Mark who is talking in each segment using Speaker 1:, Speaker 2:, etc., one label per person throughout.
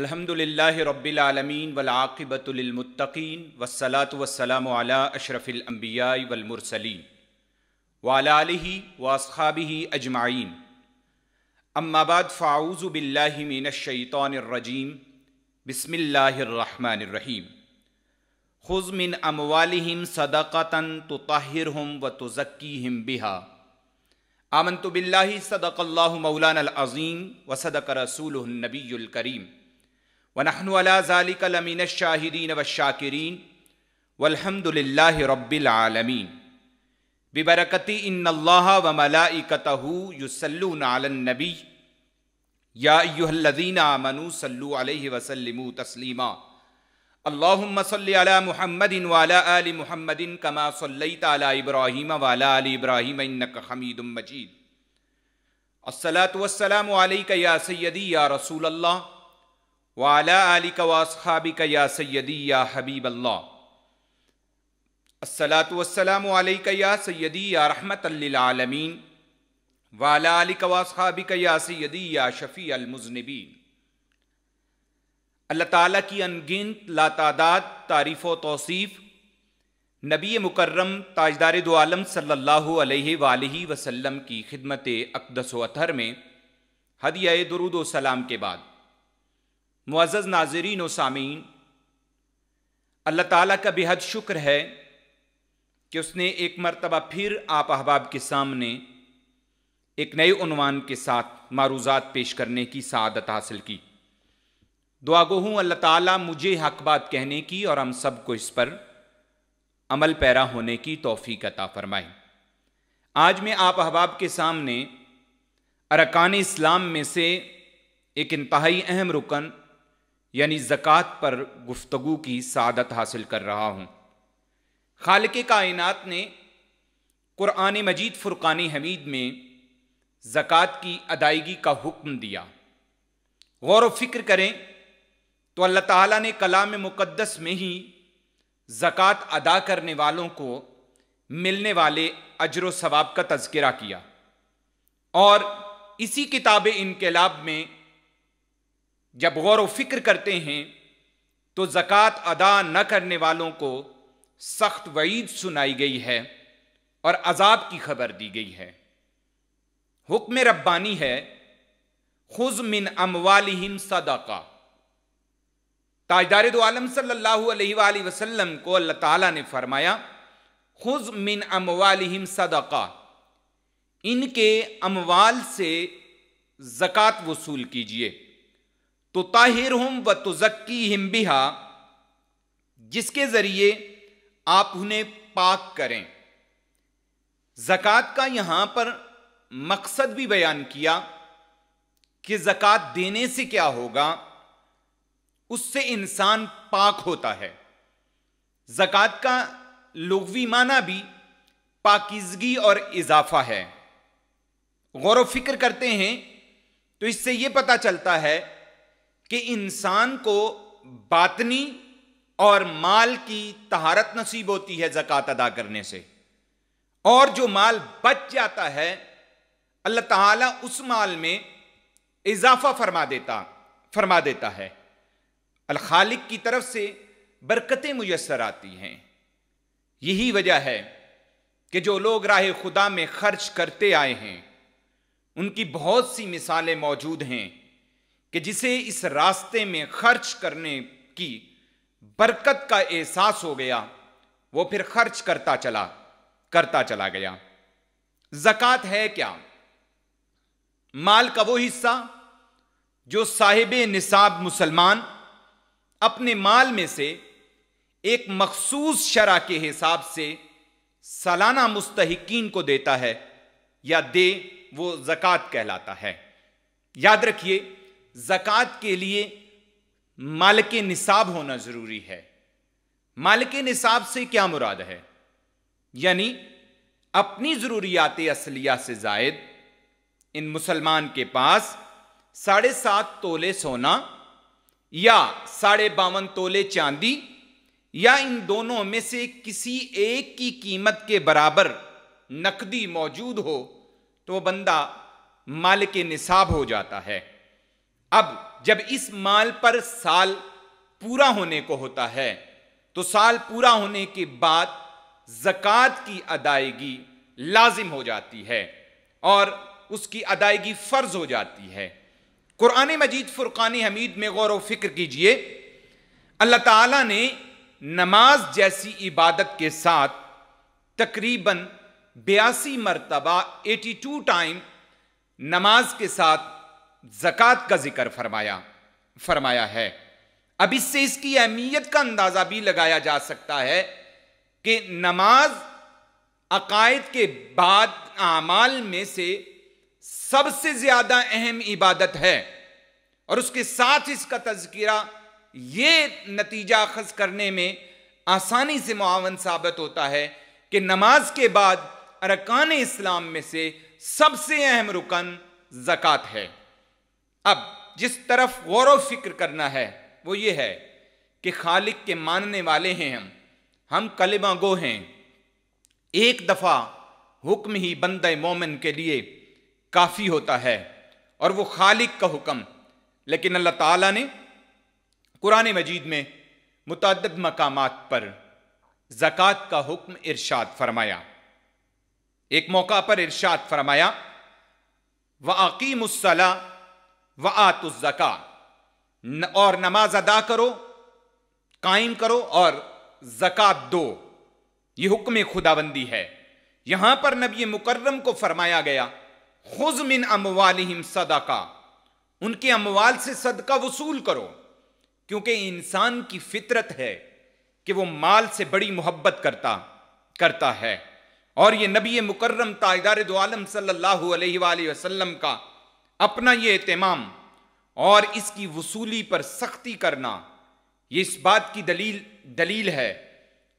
Speaker 1: अल्हम्दुलिल्लाह रब्बिलआलमीन वलाक़िबतुलमतकीन वसलात वसलाम अला अशरफ़िलम्बिया वलमरसलीन वाली वासहाबी अजमाइन अम्माबाद फ़ाउज़ फ़ाऊज़ बिल्लामिनशैतरजीम बसमिल्लाम खुज़ अमवालिम अमवालम तो ताहिर हम व तो तुज़क्की हिम बिहा आमन तो बिल्ला सदक़ल्ला मौलान अज़ीम व सदक रसूल नबील वनहनलाजालिक लमीन शाहिदीन व शाकिरीन वलहमदिल्ला रबालमीन बिबरकती इन्नल्लाह व मलाइकतहू युसल्लनबी यादीना मनु सल्लु अलैहि वसल्लिम तस्लीमा अल्लाहुम्म सल्लि अला मुहम्मदिन वाला आलि मुहम्मदिन कमा सल्लैत अला इब्राहीम वाला आलि इब्राहीम इन्नक हमीदुम मजीद अस्सलातु वस्सलामु अलैका या सय्यदी या रसूल अल्लाह वाला आलिक या सैदी या हबीब अल्लाह असलातम या सैदी या रहमत आलमीन वाला आलिक या सैदी या शफ़ी अलमुजनबीन अल्लाह ताला की अनगिनत लातादाद तारीफ़ व तोसीफ़ नबी मुकर्रम ताजदार दो सल्ला सल्लल्लाहु की खिदमत अकदस अतर में हदिया दरुद सलाम के बाद मुआज़ नाजरीन सामीन अल्लाह ताला का बेहद शुक्र है कि उसने एक मरतबा फिर आप अहबाब के सामने एक नए उनवान के साथ मारूज़ात पेश करने की सदत हासिल की दुआ गो हूँ अल्लाह ताला मुझे हक बात कहने की और हम सब को इस पर अमल पैरा होने की तोफ़ी कता फरमाए आज मैं आप अहबाब के सामने अरकान इस्लाम में से एक इंतहाई अहम रुकन यानी ज़क़़त पर गुफ्तु की सादत हासिल कर रहा हूँ खाल के कायनत ने क़ुरान मजीद फ़ुर्क़ान हमीद में ज़क़़त की अदायगी का हुक्म दिया गौर वफ़िक्र करें तो अल्लाह ताली ने कलाम मुक़दस में ही ज़क़़त अदा करने वालों को मिलने वाले अजर सवाब का तस्करा किया और इसी किताब इनकलाब में जब गौर व फिक्र करते हैं तो ज़क़़त अदा न करने वालों को सख्त वईद सुनाई गई है और अजाब की खबर दी गई है हुक्म रब्बानी है खुज मिन अमवालिम सदका ताजदार आलम सल्लल्लाहु अलैहि वसल्लम को अल्लाह ताला ने फरमाया खुज मिन अमवालिम सदका इनके अमवाल से ज़क़़त वसूल कीजिए तो ताहिर हम व तुजक्की हिम बिहा जिसके ज़रिए आप उन्हें पाक करें जक़ात का यहां पर मकसद भी बयान किया कि जक़ात देने से क्या होगा उससे इंसान पाक होता है जक़ात का लघवी माना भी पाकिजगी और इजाफा है गौर व फिक्र करते हैं तो इससे यह पता चलता है कि इंसान को बातनी और माल की तहारत नसीब होती है जक़ात अदा करने से और जो माल बच जाता है अल्लाह ताला उस माल में इजाफा फरमा देता फरमा देता है खालिक की तरफ से बरकतें मुयसर आती हैं यही वजह है कि जो लोग राह खुदा में खर्च करते आए हैं उनकी बहुत सी मिसालें मौजूद हैं कि जिसे इस रास्ते में खर्च करने की बरकत का एहसास हो गया वो फिर खर्च करता चला करता चला गया जकत है क्या माल का वो हिस्सा जो साहिब निसाब मुसलमान अपने माल में से एक मखसूस शरा के हिसाब से सालाना मुस्तकिन को देता है या दे वो ज़क़़त कहलाता है याद रखिए जक़ात के लिए मालिक निसाब होना ज़रूरी है मालिक निसाब से क्या मुराद है यानी अपनी ज़रूरियात असलिया से जायद इन मुसलमान के पास साढ़े सात तोले सोना या साढ़े बावन तोले चांदी या इन दोनों में से किसी एक की कीमत के बराबर नकदी मौजूद हो तो बंदा माल के निसाब हो जाता है अब जब इस माल पर साल पूरा होने को होता है तो साल पूरा होने के बाद जक़ात की अदायगी लाजिम हो जाती है और उसकी अदायगी फ़र्ज हो जाती है कुरान मजीद फ़ुरक़ान हमीद में गौर व फिक्र कीजिए अल्लाह ताला ने नमाज जैसी इबादत के साथ तकरीबन बयासी मरतबा 82 टाइम नमाज के साथ ज़क़़त का ज़िक्र फरमाया फरमाया है अब इससे इसकी अहमियत का अंदाज़ा भी लगाया जा सकता है कि नमाज अकायद के बाद आमाल में से सबसे ज़्यादा अहम इबादत है और उसके साथ इसका तस्करा ये नतीजा अखज करने में आसानी से मुआवन साबित होता है कि नमाज के बाद अरकान इस्लाम में से सबसे अहम रुकन जक़ात है अब जिस तरफ गौर व फिक्र करना है वो ये है कि खालिक के मानने वाले हैं हम हम कलिमा गो हैं एक दफ़ा हुक्म ही बंद मोमिन के लिए काफ़ी होता है और वो खालिक का हुक्म लेकिन अल्लाह ताला ने कुरान मजीद में मुतद मकाम पर ज़क़़त का हुक्म इरशाद फरमाया एक मौका पर इरशाद फरमाया व अकीमसला व आतुजका और नमाज अदा करो कायम करो और जक़ात दो ये हुक्म खुदाबंदी है यहां पर नबी मुकर्रम को फरमाया गया खुज मिन सदा का उनके अमवाल से सदका वसूल करो क्योंकि इंसान की फितरत है कि वो माल से बड़ी मोहब्बत करता करता है और ये नबी मुकर्रम तायदार दो आलम सल्लल्लाहु अलैहि वसल्लम का अपना ये एहतमाम और इसकी वसूली पर सख्ती करना ये इस बात की दलील दलील है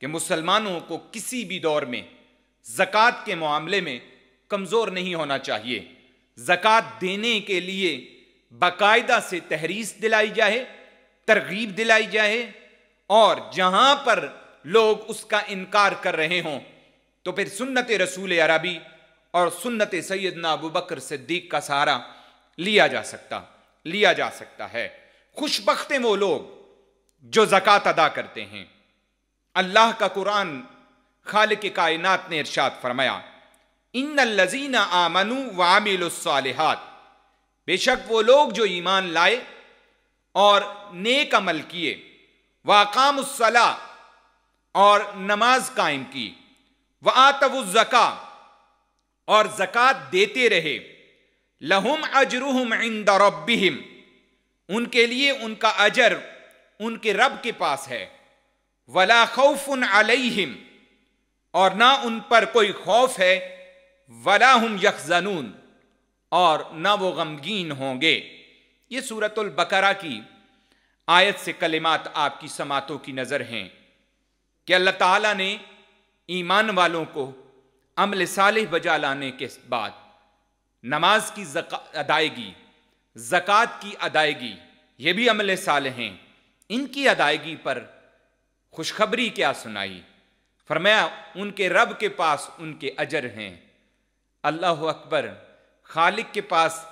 Speaker 1: कि मुसलमानों को किसी भी दौर में ज़क़़त के मामले में कमज़ोर नहीं होना चाहिए ज़क़़त देने के लिए बाकायदा से तहरीस दिलाई जाए तरगीब दिलाई जाए और जहाँ पर लोग उसका इनकार कर रहे हों तो फिर सुन्नत रसूल अरबी और सुन्नत सैदना अबू बकर सिद्दीक का सहारा लिया जा सकता लिया जा सकता है खुशबख्त वो लोग जो ज़क़़त अदा करते हैं अल्लाह का कुरान खाल के कायनात ने इर्शाद फरमाया इन लजीना आमनु वामिलसालहत बेशक वो लोग जो ईमान लाए और नेक अमल किए उसला और नमाज कायम की व आतव ज़क़ा और ज़क़़त देते रहे लहुम अजरूहम इंद रब्बिहिम उनके लिए उनका अजर उनके रब के पास है वला खौफुन अलैहिम और ना उन पर कोई खौफ है वला हम यखजनून और ना वो गमगीन होंगे ये सूरतुल बकरा की आयत से कलिमात आपकी समातों की नज़र हैं कि अल्लाह ताला ने ईमान वालों को अमल साले बजा लाने के बाद नमाज की अदायगी ज़क़़त की अदायगी ये भी अमल साल हैं इनकी अदायगी पर खुशखबरी क्या सुनाई फरमाया उनके रब के पास उनके अजर हैं अल्लाह अकबर खालिक के पास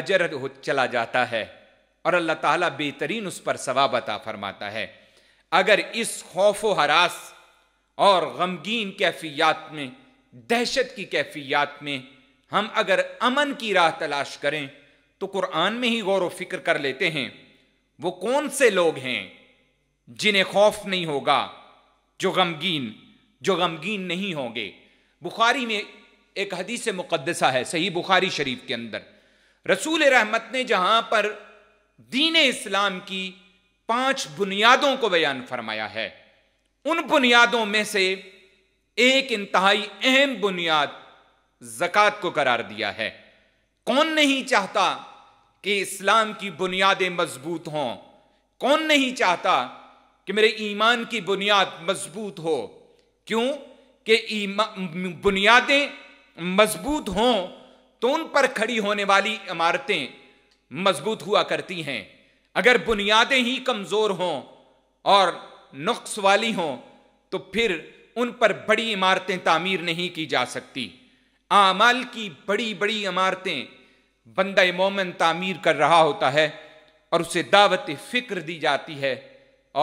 Speaker 1: अजर हो चला जाता है और अल्लाह ताला बेहतरीन उस पर सवाब अता फरमाता है अगर इस खौफ व हरास और गमगीन कैफियात में दहशत की कैफियात में हम अगर अमन की राह तलाश करें तो कुरान में ही गौर व फिक्र कर लेते हैं वो कौन से लोग हैं जिन्हें खौफ नहीं होगा जो गमगीन जो गमगीन नहीं होंगे बुखारी में एक हदीस मुकदसा है सही बुखारी शरीफ के अंदर रसूल रहमत ने जहाँ पर दीन इस्लाम की पांच बुनियादों को बयान फरमाया है उन बुनियादों में से एक इंतहाई अहम बुनियाद जक़ात को करार दिया है कौन नहीं चाहता कि इस्लाम की बुनियादें मजबूत हों कौन नहीं चाहता कि मेरे ईमान की बुनियाद मजबूत हो क्यों कि बुनियादें मजबूत हों तो उन पर खड़ी होने वाली इमारतें मजबूत हुआ करती हैं अगर बुनियादें ही कमज़ोर हों और नुक्स वाली हों तो फिर उन पर बड़ी इमारतें तामीर नहीं की जा सकती आमाल की बड़ी बड़ी इमारतें बंद मोमन तामीर कर रहा होता है और उसे दावत फ़िक्र दी जाती है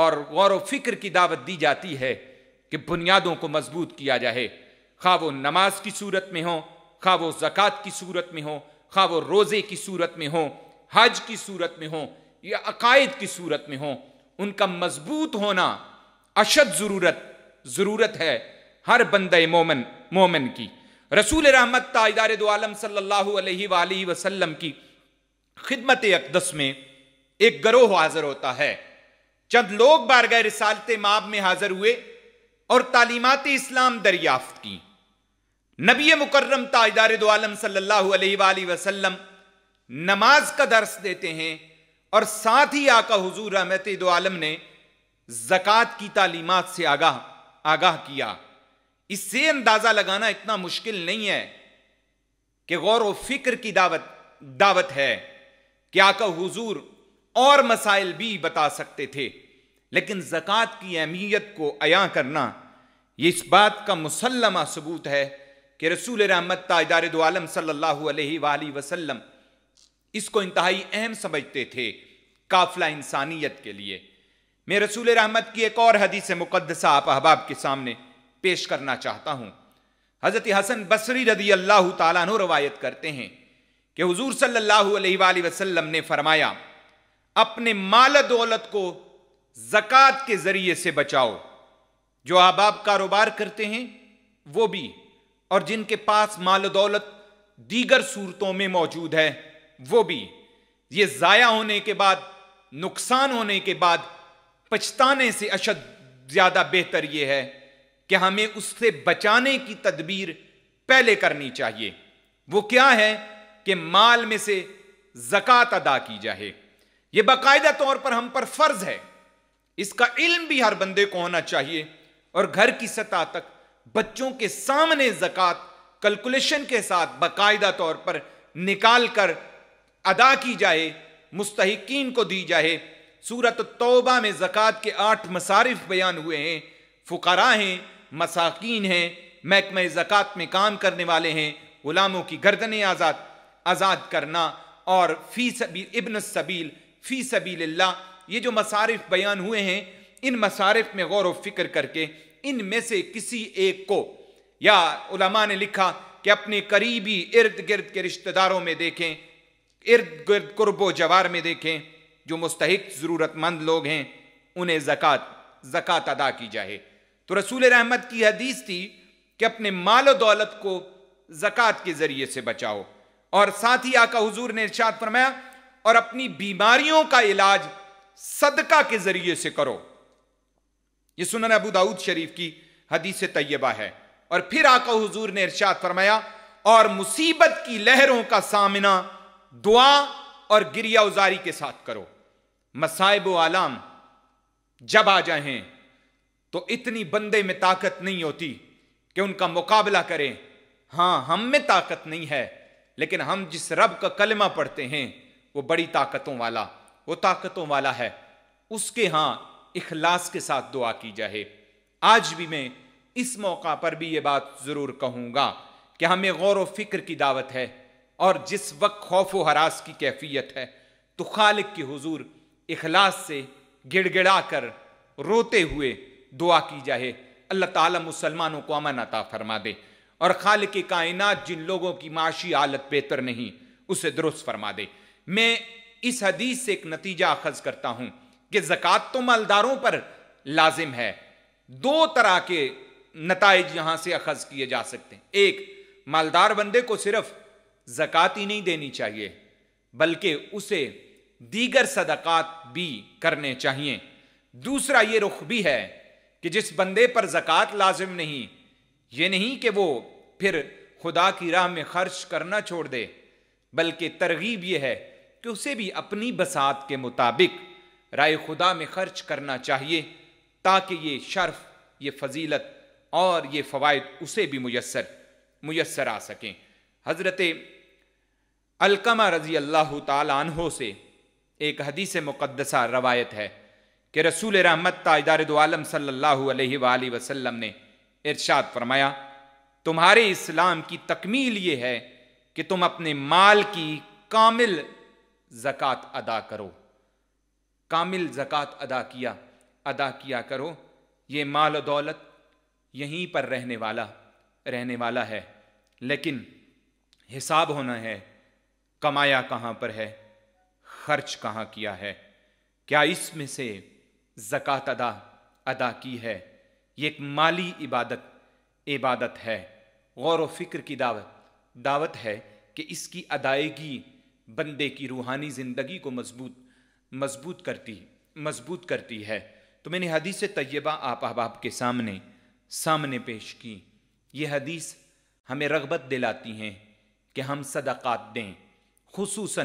Speaker 1: और गौर फिक्र की दावत दी जाती है कि बुनियादों को मजबूत किया जाए खा वो नमाज की सूरत में हो खा वो जक़ात की सूरत में हो खा वो रोज़े की सूरत में हो हज की सूरत में हो या अकायद की सूरत में हो उनका मजबूत होना अशद ज़रूरत ज़रूरत है हर बंद मोमन मोमन की रसूल रहमत ताइदार दो आलम सल्लल्लाहु अलैहि वसल्लम की खिदमत अकदस में एक गरोह हाजिर होता है चंद लोग बारगाह रिसालत माब में हाजिर हुए और तालीमत इस्लाम दरियाफ्त की नबी मुकर्रम ताजदार दो आलम सल्लल्लाहु अलैहि वसल्लम नमाज का दर्स देते हैं और साथ ही आका हुजूर रहमत दो आलम ने जक़ात की तालीमत से आगाह आगाह किया इससे अंदाजा लगाना इतना मुश्किल नहीं है कि गौर व फिक्र की दावत दावत है कि आका हुजूर और मसाइल भी बता सकते थे लेकिन जक़ात की अहमियत को अया करना ये इस बात का मुसलमा सबूत है कि रसूल रहमत ताजदार दोआलम सल्लल्लाहु अलैहि वसल्लम इसको इंतहाई अहम समझते थे काफला इंसानियत के लिए मैं रसूल रहमत की एक और हदीस मुकदसा आप अहबाब के सामने पेश करना चाहता हूं हज़रत हसन बसरी रदी अल्लाह तु रवायत करते हैं कि हजूर सल्लाम ने फरमाया अपने माल दौलत को जक़ात के ज़रिए से बचाओ जो आबाब कारोबार करते हैं वो भी और जिनके पास माल दौलत दीगर सूरतों में मौजूद है वो भी ये ज़ाया होने के बाद नुकसान होने के बाद पछताने से अशद ज़्यादा बेहतर ये है कि हमें उससे बचाने की तदबीर पहले करनी चाहिए वो क्या है कि माल में से जक़ात अदा की जाए ये बाकायदा तौर पर हम पर फ़र्ज है इसका इल्म भी हर बंदे को होना चाहिए और घर की सतह तक बच्चों के सामने ज़क़़त कैलकुलेशन के साथ बाकायदा तौर पर निकाल कर अदा की जाए मुस्तकिन को दी जाए सूरत तौबा में ज़क़़त के आठ मसारिफ बयान हुए हैं फुकारा हैं मसाकिन हैं महकम ज़क़़त में काम करने वाले हैं ग़ुलामों की गर्दनें आज़ाद आज़ाद करना और फ़ी सबील इबन सबील फ़ी सबील ला ये जो मसारफ बयान हुए हैं इन मसारफ में गौर व फिक्र करके इन में से किसी एक को या ने लिखा कि अपने करीबी इर्द गिर्द के रिश्तेदारों में देखें इर्द गिर्द कुर्बो जवार में देखें जो मुस्तक ज़रूरतमंद लोग हैं उन्हें ज़क़़त ज़क़़त अदा की जाए तो रसूल रहमत की हदीस थी कि अपने माल दौलत को जक़ात के ज़रिए से बचाओ और साथ ही आका हुजूर ने इर्शाद फरमाया और अपनी बीमारियों का इलाज सदका के ज़रिए से करो ये सुनन अबू दाऊद शरीफ की हदीस तय्यबा है और फिर आका हुजूर ने इर्शाद फरमाया और मुसीबत की लहरों का सामना दुआ और गिरिया उजारी के साथ करो मसाइब आलाम जब आ जाए तो इतनी बंदे में ताकत नहीं होती कि उनका मुकाबला करें हाँ हम में ताकत नहीं है लेकिन हम जिस रब का कलमा पढ़ते हैं वो बड़ी ताकतों वाला वो ताकतों वाला है उसके हां इखलास के साथ दुआ की जाए आज भी मैं इस मौका पर भी ये बात ज़रूर कहूंगा कि हमें गौर व फिक्र की दावत है और जिस वक्त खौफ व हरास की कैफियत है तो खालिक के हुजूर इखलास से गिड़गिड़ा कर रोते हुए दुआ की जाए अल्लाह ताला मुसलमानों को अमन अता फरमा दे और खाल की कायनात जिन लोगों की माशी हालत बेहतर नहीं उसे दुरुस्त फरमा दे मैं इस हदीस से एक नतीजा अखज करता हूँ कि जक़ात तो मालदारों पर लाजिम है दो तरह के नतज यहाँ से अखज किए जा सकते हैं एक मालदार बंदे को सिर्फ जक़ात ही नहीं देनी चाहिए बल्कि उसे दीगर सदक़ात भी करने चाहिए दूसरा ये रुख भी है कि जिस बंदे पर ज़क़़त लाजिम नहीं ये नहीं कि वो फिर खुदा की राह में खर्च करना छोड़ दे बल्कि तरगीब यह है कि उसे भी अपनी बसात के मुताबिक राय खुदा में खर्च करना चाहिए ताकि ये शर्फ ये फजीलत और ये फ़वाद उसे भी मैसर मैसर आ सकें हज़रत अलकमा रज़ी अल्लाह तहो से एक हदीस मुक़दसा रवायत है कि रसूल रहमत ताजदार आलम सल्लल्लाहु अलैहि वसल्लम ने इरशाद फरमाया तुम्हारे इस्लाम की तकमील ये है कि तुम अपने माल की कामिल जक़ात अदा करो कामिल जक़ात अदा किया अदा किया करो ये माल दौलत यहीं पर रहने वाला रहने वाला है लेकिन हिसाब होना है कमाया कहाँ पर है खर्च कहाँ किया है क्या इसमें से जक़ात अदा अदा की है ये एक माली इबादत इबादत है गौर व फिक्र की दावत दावत है कि इसकी अदायगी बंदे की रूहानी ज़िंदगी को मजबूत मजबूत करती मजबूत करती है तो मैंने हदीस तय्यबा आप अहबाब के सामने सामने पेश की ये हदीस हमें रगबत दिलाती हैं कि हम सदक़ात दें खूस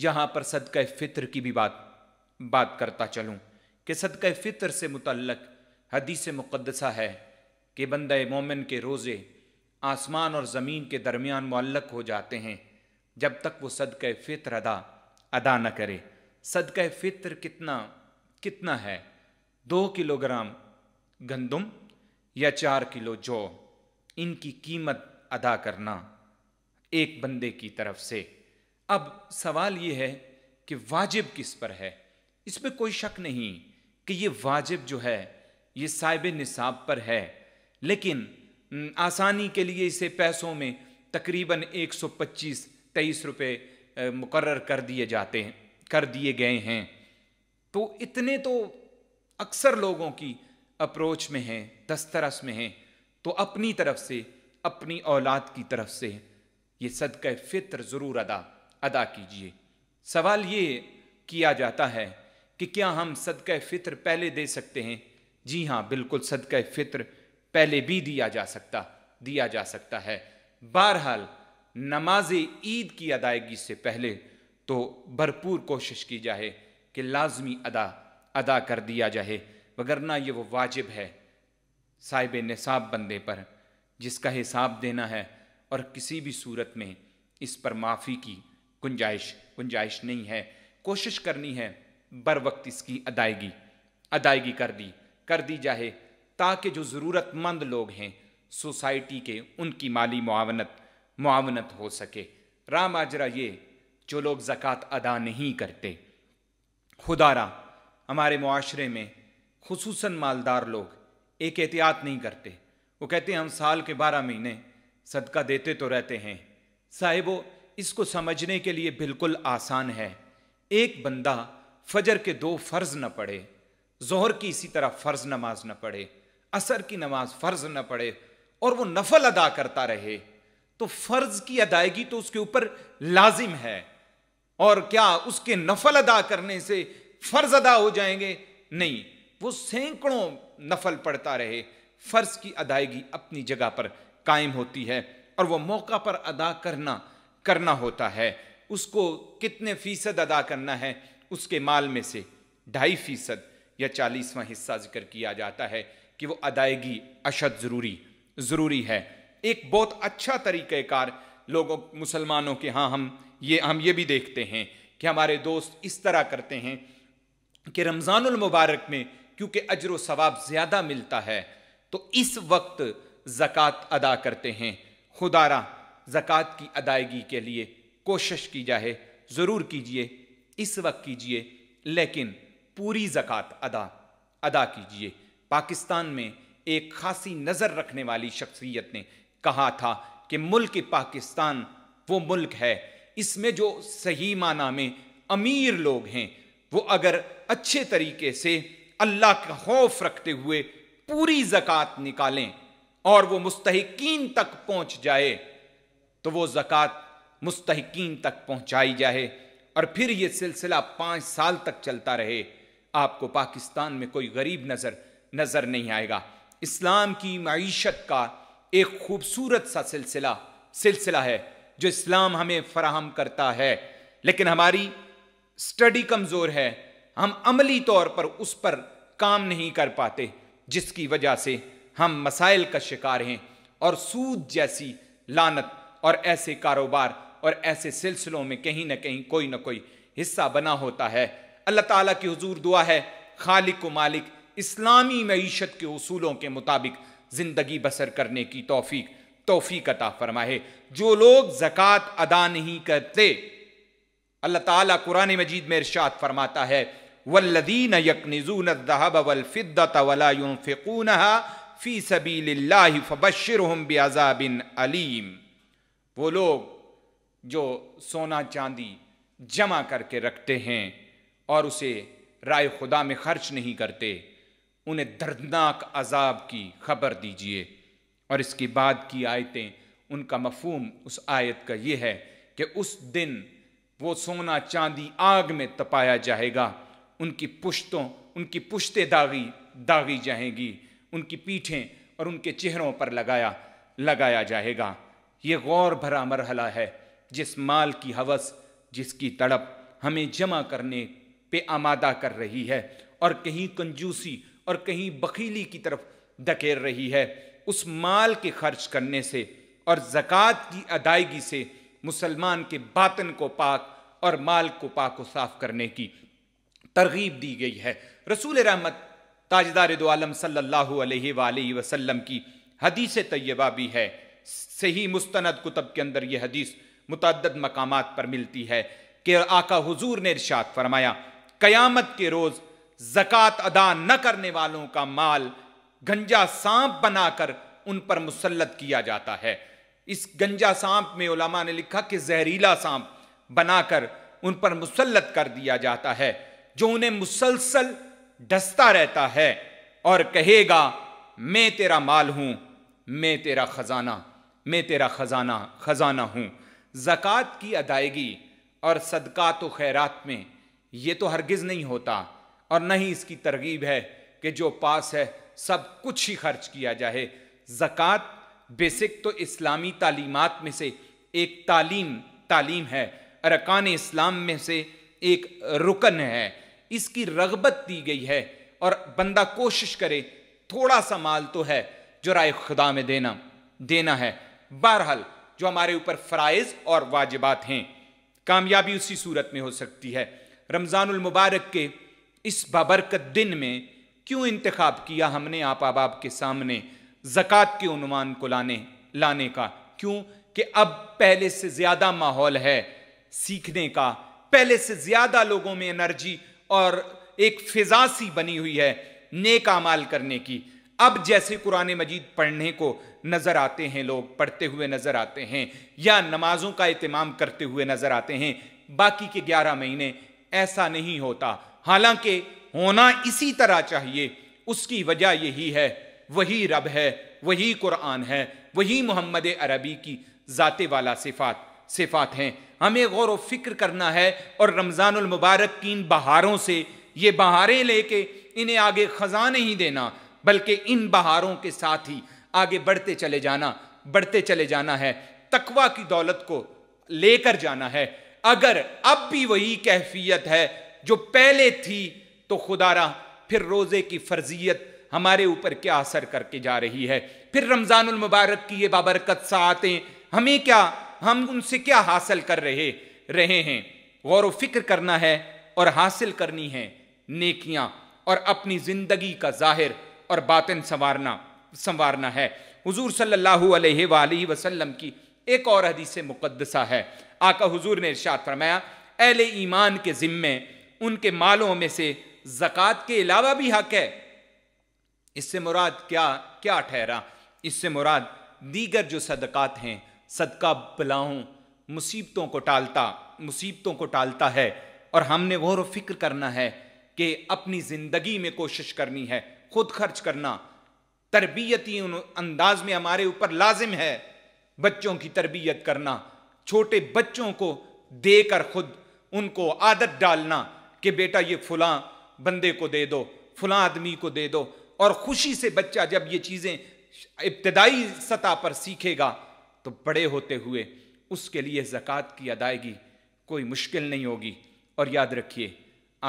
Speaker 1: यहाँ पर सदक़ फ़ितर की भी बात बात करता चलूँ कि सदक़ फ़ितर से मुतलक हदीस मुक़दसा है कि बंद मोमिन के रोज़े आसमान और ज़मीन के दरमियान मल्लक हो जाते हैं जब तक वो सदक़ फ़ितर अदा अदा न करे सदक़ फ़ितर कितना कितना है दो किलोग्राम गंदम या चार किलो जौ इनकी कीमत अदा करना एक बंदे की तरफ से अब सवाल ये है कि वाजिब किस पर है इसमें कोई शक नहीं कि ये वाजिब जो है ये साहिब निसाब पर है लेकिन आसानी के लिए इसे पैसों में तकरीबन 125 23 रुपए मुकर कर दिए जाते हैं कर दिए गए हैं तो इतने तो अक्सर लोगों की अप्रोच में हैं दस्तरस में हैं तो अपनी तरफ से अपनी औलाद की तरफ से ये सदक फ़ितर ज़रूर अदा अदा कीजिए सवाल ये किया जाता है कि क्या हम सदक़ फ़ितर पहले दे सकते हैं जी हाँ बिल्कुल सदक़ फ़ितर पहले भी दिया जा सकता दिया जा सकता है बहरहाल नमाज ईद की अदायगी से पहले तो भरपूर कोशिश की जाए कि लाजमी अदा अदा कर दिया जाए वगरना ये वो वाजिब है साहिब नसाब बंदे पर जिसका हिसाब देना है और किसी भी सूरत में इस पर माफ़ी की गुंजाइश गुंजाइश नहीं है कोशिश करनी है बर वक्त इसकी अदायगी अदायगी कर दी कर दी जाए ताकि जो ज़रूरतमंद लोग हैं सोसाइटी के उनकी माली मुआवनत मुआवनत हो सके राम आजरा ये जो लोग ज़क़़त अदा नहीं करते खुदारा हमारे माशरे में खसूस मालदार लोग एक एहतियात नहीं करते वो कहते हैं हम साल के बारह महीने सदका देते तो रहते हैं साहिबो इसको समझने के लिए बिल्कुल आसान है एक बंदा फजर के दो फ़र्ज़ न पढ़े जोहर की इसी तरह फ़र्ज़ नमाज न पढ़े असर की नमाज फ़र्ज़ न पढ़े और वो नफल अदा करता रहे तो फ़र्ज़ की अदायगी तो उसके ऊपर लाजिम है और क्या उसके नफल अदा करने से फ़र्ज़ अदा हो जाएंगे नहीं वो सैकड़ों नफल पढ़ता रहे फ़र्ज़ की अदायगी अपनी जगह पर कायम होती है और वह मौका पर अदा करना करना होता है उसको कितने फ़ीसद अदा करना है उसके माल में से ढाई फीसद या चालीसवां हिस्सा जिक्र किया जाता है कि वो अदायगी अशद ज़रूरी ज़रूरी है एक बहुत अच्छा तरीक़ार लोगों मुसलमानों के हाँ हम ये हम ये भी देखते हैं कि हमारे दोस्त इस तरह करते हैं कि रमज़ानमबारक में क्योंकि अजर व सवाब ज़्यादा मिलता है तो इस वक्त ज़क़़त अदा करते हैं खुदारा ज़क़़त की अदायगी के लिए कोशिश की जाए ज़रूर कीजिए इस वक्त कीजिए लेकिन पूरी ज़क़ात अदा अदा कीजिए पाकिस्तान में एक खासी नज़र रखने वाली शख्सियत ने कहा था कि मुल्क पाकिस्तान वो मुल्क है इसमें जो सही माना में अमीर लोग हैं वो अगर अच्छे तरीके से अल्लाह का खौफ रखते हुए पूरी जक़ात निकालें और वो मुस्तकिन तक पहुँच जाए तो वो जक़ात मुस्तकिन तक पहुँचाई जाए और फिर यह सिलसिला पांच साल तक चलता रहे आपको पाकिस्तान में कोई गरीब नज़र नज़र नहीं आएगा इस्लाम की मीशत का एक खूबसूरत सा सिलसिला सिलसिला है जो इस्लाम हमें फराहम करता है लेकिन हमारी स्टडी कमज़ोर है हम अमली तौर पर उस पर काम नहीं कर पाते जिसकी वजह से हम मसाइल का शिकार हैं और सूद जैसी लानत और ऐसे कारोबार और ऐसे सिलसिलों में कहीं ना कहीं कोई ना कोई हिस्सा बना होता है अल्लाह ताला की हजूर दुआ है खालिक व मालिक इस्लामी मीशत के असूलों के मुताबिक ज़िंदगी बसर करने की तोफ़ी तोफ़ी कता फरमाए जो लोग जक़ात अदा नहीं करते अल्लाह ताला कुरान मजीद में इरशाद फरमाता है वल्लदीन यकनिजून दहब वलफ़िद्दत वलाफ़िकून फ़ी सबील फ़बशर बिन अलीम वो लोग जो सोना चांदी जमा करके रखते हैं और उसे राय खुदा में खर्च नहीं करते उन्हें दर्दनाक अजाब की खबर दीजिए और इसके बाद की आयतें उनका मफहम उस आयत का ये है कि उस दिन वो सोना चांदी आग में तपाया जाएगा उनकी पुश्तों उनकी पुश्ते दागी दागी जाएंगी उनकी पीठें और उनके चेहरों पर लगाया लगाया जाएगा ये गौर भरा मरहला है जिस माल की हवस जिसकी तड़प हमें जमा करने पे आमादा कर रही है और कहीं कंजूसी और कहीं बखीली की तरफ धकेर रही है उस माल के खर्च करने से और ज़क़़त की अदायगी से मुसलमान के बातन को पाक और माल को पाक व साफ करने की तरगीब दी गई है रसूल रहमत ताजदार दो आलम सल्लल्लाहु अलैहि वसल्लम की हदीस तय्यबा भी है सही मुस्तनद कुतब के अंदर यह हदीस मुतद मकाम पर मिलती है कि आका हजूर ने इर्शाद फरमाया क़यामत के रोज़ जक़ात अदा न करने वालों का माल गंजा सांप बनाकर उन पर मुसलत किया जाता है इस गंजा सांप में उलमा ने लिखा कि जहरीला सांप बनाकर उन पर मुसलत कर दिया जाता है जो उन्हें मुसलसल डसता रहता है और कहेगा मैं तेरा माल हूँ मैं तेरा ख़जाना मैं तेरा ख़जाना ख़जाना हूँ ज़क़़त की अदायगी और सदका व तो खैरात में ये तो हरगिज़ नहीं होता और न ही इसकी तरगीब है कि जो पास है सब कुछ ही खर्च किया जाए जक़ात बेसिक तो इस्लामी तालीमत में से एक तालीम तालीम है अरकान इस्लाम में से एक रुकन है इसकी रगबत दी गई है और बंदा कोशिश करे थोड़ा सा माल तो है जो राय खुदा में देना देना है बहरहाल जो हमारे ऊपर फ़रज़ और वाजिबात हैं कामयाबी उसी सूरत में हो सकती है रमज़ानुल मुबारक के इस बाबरकत दिन में क्यों इंतखब किया हमने आप आबाब के सामने ज़क़़त के उनवान को लाने लाने का क्यों कि अब पहले से ज़्यादा माहौल है सीखने का पहले से ज़्यादा लोगों में एनर्जी और एक फिजासी बनी हुई है नेक अमाल करने की अब जैसे कुरान मजीद पढ़ने को नज़र आते हैं लोग पढ़ते हुए नज़र आते हैं या नमाजों का अहतमाम करते हुए नज़र आते हैं बाकी के ग्यारह महीने ऐसा नहीं होता हालांकि होना इसी तरह चाहिए उसकी वजह यही है वही रब है वही कुरान है वही मोहम्मद अरबी की ज़ाते वाला सिफात सिफात हैं हमें गौर व फिक्र करना है और रमज़ानमबारक की इन बहारों से ये बहारें लेके इन्हें आगे ख़जा नहीं देना बल्कि इन बहारों के साथ ही आगे बढ़ते चले जाना बढ़ते चले जाना है तकवा की दौलत को लेकर जाना है अगर अब भी वही कैफियत है जो पहले थी तो खुदारा फिर रोज़े की फर्जियत हमारे ऊपर क्या असर करके जा रही है फिर रमजानुल मुबारक की ये बाबरकत सातें हमें क्या हम उनसे क्या हासिल कर रहे रहे हैं गौर फिक्र करना है और हासिल करनी है नेकियां और अपनी ज़िंदगी का जाहिर और बातिन संवारना संवारना है हुजूर सल्लल्लाहु अलैहि वसल्लम की एक और हदीस मुकदसा है आका हुजूर ने इरशाद फरमाया अहल ईमान के ज़िम्मे उनके मालों में से जक़ात के अलावा भी हक है इससे मुराद क्या क्या ठहरा इससे मुराद दीगर जो सदक़ात हैं सदका बलाओं मुसीबतों को टालता मुसीबतों को टालता है और हमने गौर व फिक्र करना है कि अपनी ज़िंदगी में कोशिश करनी है खुद खर्च करना तरबियती अंदाज में हमारे ऊपर लाजिम है बच्चों की तरबियत करना छोटे बच्चों को देकर खुद उनको आदत डालना कि बेटा ये फलां बंदे को दे दो फलां आदमी को दे दो और खुशी से बच्चा जब ये चीज़ें इब्तदाई सतह पर सीखेगा तो बड़े होते हुए उसके लिए ज़क़़त की अदायगी कोई मुश्किल नहीं होगी और याद रखिए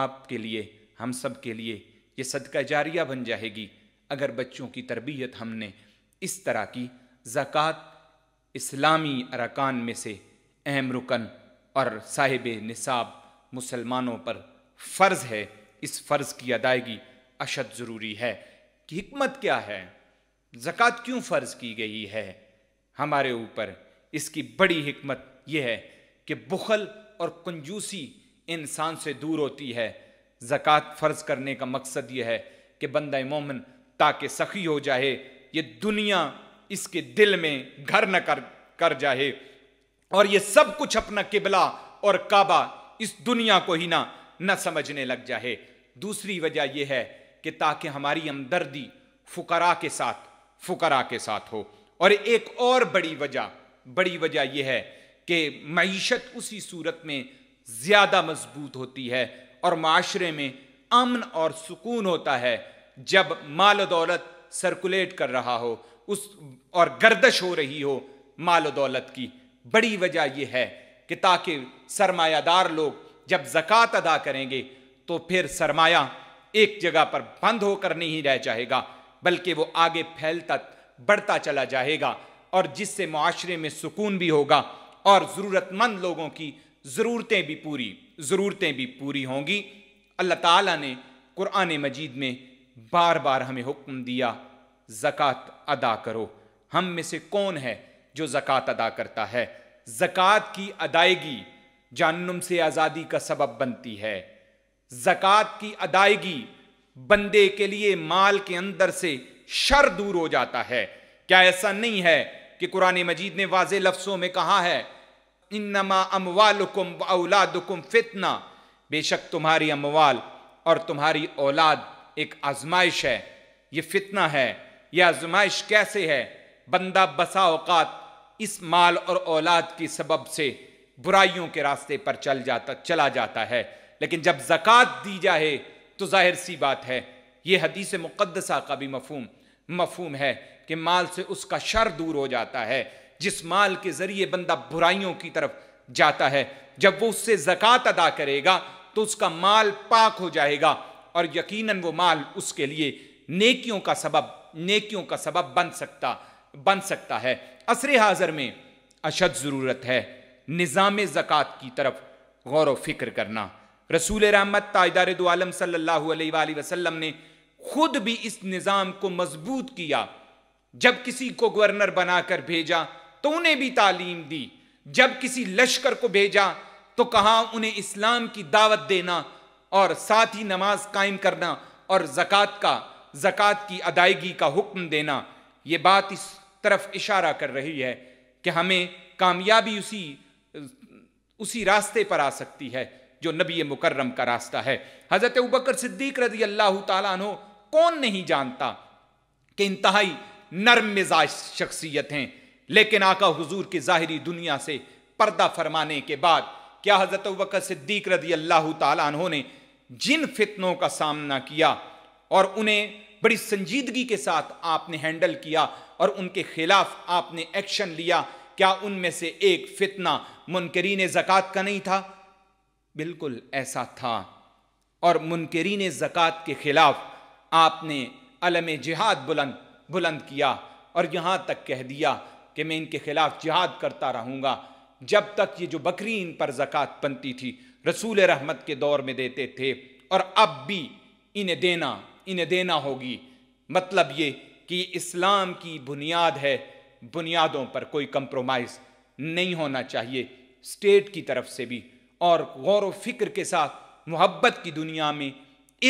Speaker 1: आपके लिए हम सब के लिए ये सदका जारिया बन जाएगी अगर बच्चों की तरबियत हमने इस तरह की ज़क़़त इस्लामी अरकान में से अहम रुकन और साहिब निसाब मुसलमानों पर फ़र्ज़ है इस फ़र्ज़ की अदायगी अशद ज़रूरी है कि हमत क्या है ज़क़़त क्यों फ़र्ज़ की गई है हमारे ऊपर इसकी बड़ी हमत यह है कि बुखल और कंजूसी इंसान से दूर होती है ज़क़़त फ़र्ज़ करने का मकसद यह है कि बंदा मोमन ताकि सखी हो जाए ये दुनिया इसके दिल में घर न कर कर जाए और ये सब कुछ अपना किबला और काबा इस दुनिया को ही ना न समझने लग जाए दूसरी वजह यह है कि ताकि हमारी हमदर्दी फुकरा के साथ फुकरा के साथ हो और एक और बड़ी वजह बड़ी वजह यह है कि मीशत उसी सूरत में ज़्यादा मजबूत होती है और माशरे में अमन और सुकून होता है जब माल दौलत सर्कुलेट कर रहा हो उस और गर्दश हो रही हो माल दौलत की बड़ी वजह यह है कि ताकि सरमायादार लोग जब जक़ात अदा करेंगे तो फिर सरमाया एक जगह पर बंद होकर नहीं रह जाएगा बल्कि वो आगे फैलता बढ़ता चला जाएगा और जिससे माशरे में सुकून भी होगा और ज़रूरतमंद लोगों की ज़रूरतें भी पूरी ज़रूरतें भी पूरी होंगी अल्लाह ताला ने कुरान मजीद में बार बार हमें हुक्म दिया जक़ात अदा करो हम में से कौन है जो जक़ात अदा करता है जक़ात की अदायगी जानम से आज़ादी का सबब बनती है जक़ात की अदायगी बंदे के लिए माल के अंदर से शर दूर हो जाता है क्या ऐसा नहीं है कि कुरान मजीद ने वाज लफ्सों में कहा है इनमा अमवाल औलादुकुम फितना बेशक तुम्हारी अमवाल और तुम्हारी औलाद एक आजमाइश है ये फितना है ये आजमाइश कैसे है बंदा बसा औकात इस माल और औलाद की सबब से बुराइयों के रास्ते पर चल जाता चला जाता है लेकिन जब जक़ात दी जाए तो जाहिर सी बात है ये हदीस मुक़दसा का भी मफहम मफहम है कि माल से उसका शर दूर हो जाता है जिस माल के ज़रिए बंदा बुराइयों की तरफ जाता है जब वो उससे जक़ात अदा करेगा तो उसका माल पाक हो जाएगा और यकीनन वो माल उसके लिए नेकियों का सबब नेकियों का सबब बन सकता बन सकता है असर हाजर में अशद ज़रूरत है निज़ाम ज़क़़त की तरफ गौर फिक्र करना रसूल रहमत ताजदार दोम सल्ला वसलम ने खुद भी इस निज़ाम को मजबूत किया जब किसी को गवर्नर बनाकर भेजा तो उन्हें भी तालीम दी जब किसी लश्कर को भेजा तो कहा उन्हें इस्लाम की दावत देना और साथ ही नमाज कायम करना और ज़क़़त का ज़क़़त की अदायगी का हुक्म देना ये बात इस तरफ इशारा कर रही है कि हमें कामयाबी उसी उसी रास्ते पर आ सकती है जो नबी मुकर्रम का रास्ता है हज़रत उबकर सिद्दीक रजी अल्लाह तु कौन नहीं जानता कि इंतहाई नरम मिजाज शख्सियत हैं लेकिन आका हजूर की ज़ाहरी दुनिया से पर्दा फरमाने के बाद क्या हज़रत बकर सिद्दीक रजी अल्लाह तु ने जिन फितनों का सामना किया और उन्हें बड़ी संजीदगी के साथ आपने हैंडल किया और उनके खिलाफ आपने एक्शन लिया क्या उनमें से एक फितना मुनकरीन ज़क़़त का नहीं था बिल्कुल ऐसा था और मुनकरीन जकवात के ख़िलाफ़ आपने अलम जिहाद बुलंद बुलंद किया और यहाँ तक कह दिया कि मैं इनके ख़िलाफ़ जिहाद करता रहूँगा जब तक ये जो बकरी इन पर जकवात बनती थी रसूल रहमत के दौर में देते थे और अब भी इन्हें देना इन्हें देना होगी मतलब ये कि इस्लाम की बुनियाद है बुनियादों पर कोई कंप्रोमाइज़ नहीं होना चाहिए स्टेट की तरफ से भी और गौर व फिक्र के साथ मोहब्बत की दुनिया में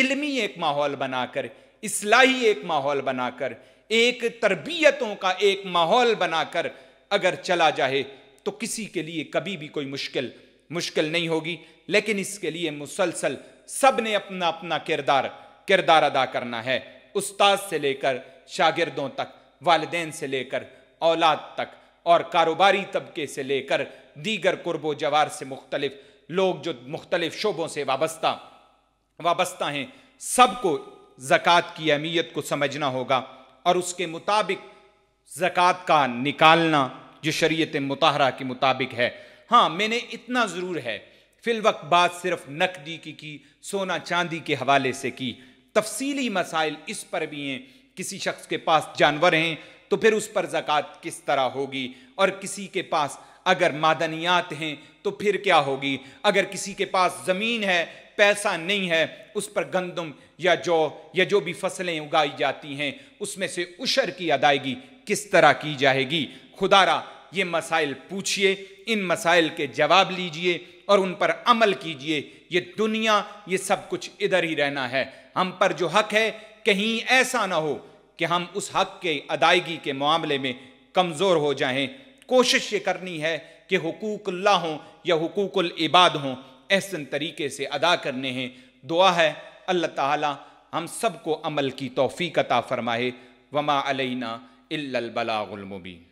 Speaker 1: इल्मी एक माहौल बनाकर इसलाही एक माहौल बनाकर एक तरबियतों का एक माहौल बनाकर अगर चला जाए तो किसी के लिए कभी भी कोई मुश्किल मुश्किल नहीं होगी लेकिन इसके लिए मुसलसल सब ने अपना अपना किरदार किरदार अदा करना है उस्ताद से लेकर शागिर्दों तक वालदेन से लेकर औलाद तक और कारोबारी तबके से लेकर दीगर कुर्ब जवार से मुख्तलिफ लोग जो मुख्तलिफ शोबों से वाबस्ता वाबस्ता हैं सबको ज़क़़त की अहमियत को समझना होगा और उसके मुताबिक जक़ात का निकालना जो शरीयत मुताहरा के मुताबिक है हाँ मैंने इतना ज़रूर है फिल वक्त बात सिर्फ नकदी की की सोना चांदी के हवाले से की तफसीली मसाइल इस पर भी हैं किसी शख्स के पास जानवर हैं तो फिर उस पर ज़क़़त किस तरह होगी और किसी के पास अगर मादनियात हैं तो फिर क्या होगी अगर किसी के पास ज़मीन है पैसा नहीं है उस पर गंदम या जौ या जो भी फसलें उगाई जाती हैं उसमें से उशर की अदायगी किस तरह की जाएगी खुदारा ये मसाइल पूछिए इन मसाइल के जवाब लीजिए और उन पर अमल कीजिए ये दुनिया ये सब कुछ इधर ही रहना है हम पर जो हक है कहीं ऐसा ना हो कि हम उस हक के अदायगी के मामले में कमज़ोर हो जाएं कोशिश ये करनी है कि हकूक ला हों या हकूक इबाद हों ऐसन तरीके से अदा करने हैं दुआ है अल्लाह ताला हम सबको अमल की तोफ़ी कता फ़रमाए वमा अलैना इल्लल बलागुल मुबीन